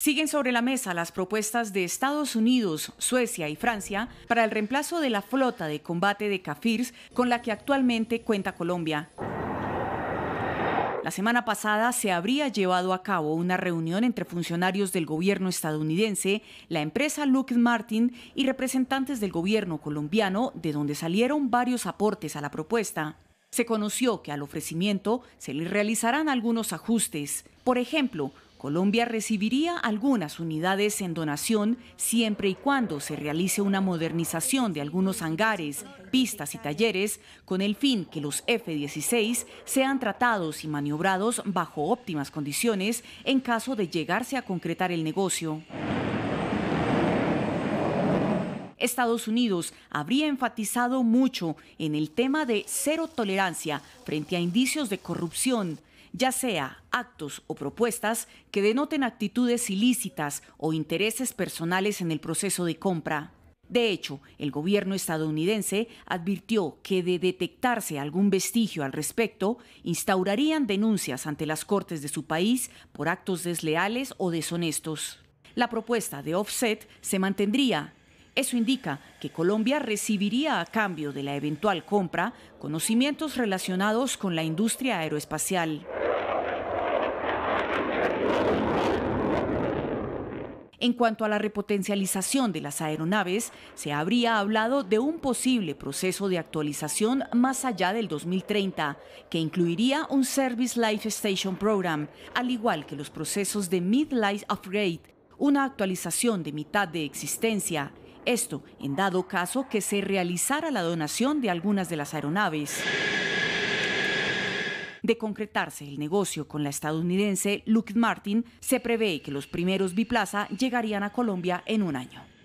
Siguen sobre la mesa las propuestas de Estados Unidos, Suecia y Francia para el reemplazo de la flota de combate de Cafirs con la que actualmente cuenta Colombia. La semana pasada se habría llevado a cabo una reunión entre funcionarios del gobierno estadounidense, la empresa Luke Martin y representantes del gobierno colombiano, de donde salieron varios aportes a la propuesta. Se conoció que al ofrecimiento se le realizarán algunos ajustes. Por ejemplo, Colombia recibiría algunas unidades en donación siempre y cuando se realice una modernización de algunos hangares, pistas y talleres con el fin que los F-16 sean tratados y maniobrados bajo óptimas condiciones en caso de llegarse a concretar el negocio. Estados Unidos habría enfatizado mucho en el tema de cero tolerancia frente a indicios de corrupción, ya sea actos o propuestas que denoten actitudes ilícitas o intereses personales en el proceso de compra. De hecho, el gobierno estadounidense advirtió que de detectarse algún vestigio al respecto, instaurarían denuncias ante las cortes de su país por actos desleales o deshonestos. La propuesta de offset se mantendría. Eso indica que Colombia recibiría a cambio de la eventual compra conocimientos relacionados con la industria aeroespacial. En cuanto a la repotencialización de las aeronaves, se habría hablado de un posible proceso de actualización más allá del 2030, que incluiría un Service Life Station Program, al igual que los procesos de Mid-Life Upgrade, una actualización de mitad de existencia. Esto en dado caso que se realizara la donación de algunas de las aeronaves. De concretarse el negocio con la estadounidense Luke Martin, se prevé que los primeros biplaza llegarían a Colombia en un año.